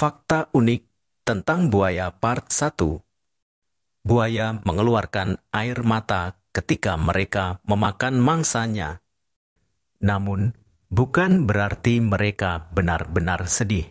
Fakta unik tentang buaya part 1. Buaya mengeluarkan air mata ketika mereka memakan mangsanya. Namun, bukan berarti mereka benar-benar sedih.